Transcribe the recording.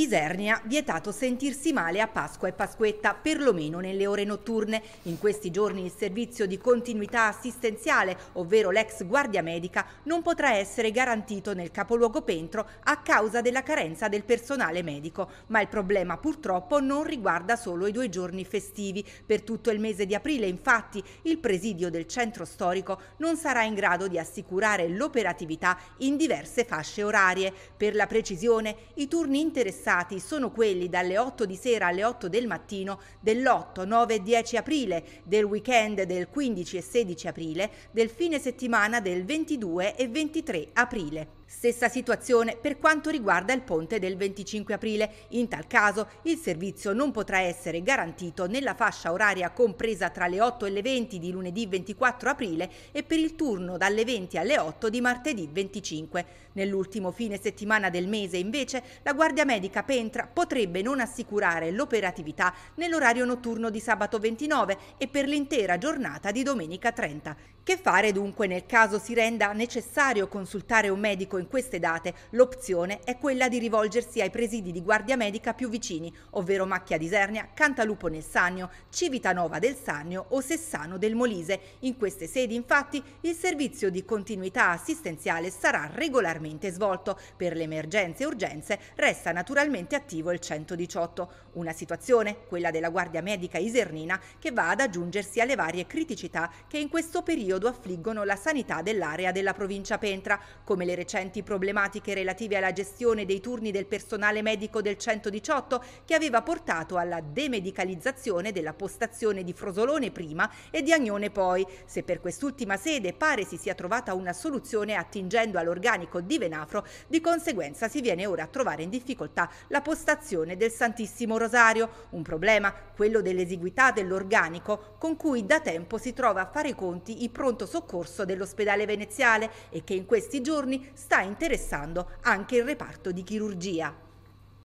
Isernia, vietato sentirsi male a Pasqua e Pasquetta, perlomeno nelle ore notturne. In questi giorni il servizio di continuità assistenziale, ovvero l'ex guardia medica, non potrà essere garantito nel capoluogo Pentro a causa della carenza del personale medico. Ma il problema purtroppo non riguarda solo i due giorni festivi. Per tutto il mese di aprile, infatti, il presidio del centro storico non sarà in grado di assicurare l'operatività in diverse fasce orarie. Per la precisione, i turni interessati interessati sono quelli dalle 8 di sera alle 8 del mattino dell'8, 9 e 10 aprile, del weekend del 15 e 16 aprile, del fine settimana del 22 e 23 aprile. Stessa situazione per quanto riguarda il ponte del 25 aprile. In tal caso il servizio non potrà essere garantito nella fascia oraria compresa tra le 8 e le 20 di lunedì 24 aprile e per il turno dalle 20 alle 8 di martedì 25. Nell'ultimo fine settimana del mese invece la Guardia Medica Pentra potrebbe non assicurare l'operatività nell'orario notturno di sabato 29 e per l'intera giornata di domenica 30. Che fare dunque nel caso si renda necessario consultare un medico in queste date l'opzione è quella di rivolgersi ai presidi di guardia medica più vicini, ovvero Macchia di Sernia, Cantalupo nel Sannio, Civitanova del Sannio o Sessano del Molise. In queste sedi, infatti, il servizio di continuità assistenziale sarà regolarmente svolto. Per le emergenze e urgenze resta naturalmente attivo il 118. Una situazione, quella della guardia medica isernina, che va ad aggiungersi alle varie criticità che in questo periodo affliggono la sanità dell'area della provincia Pentra, come le recenti recenti problematiche relative alla gestione dei turni del personale medico del 118 che aveva portato alla demedicalizzazione della postazione di Frosolone prima e di Agnone poi. Se per quest'ultima sede pare si sia trovata una soluzione attingendo all'organico di Venafro, di conseguenza si viene ora a trovare in difficoltà la postazione del Santissimo Rosario, un problema, quello dell'esiguità dell'organico, con cui da tempo si trova a fare i conti il pronto soccorso dell'ospedale veneziale e che in questi giorni sta interessando anche il reparto di chirurgia.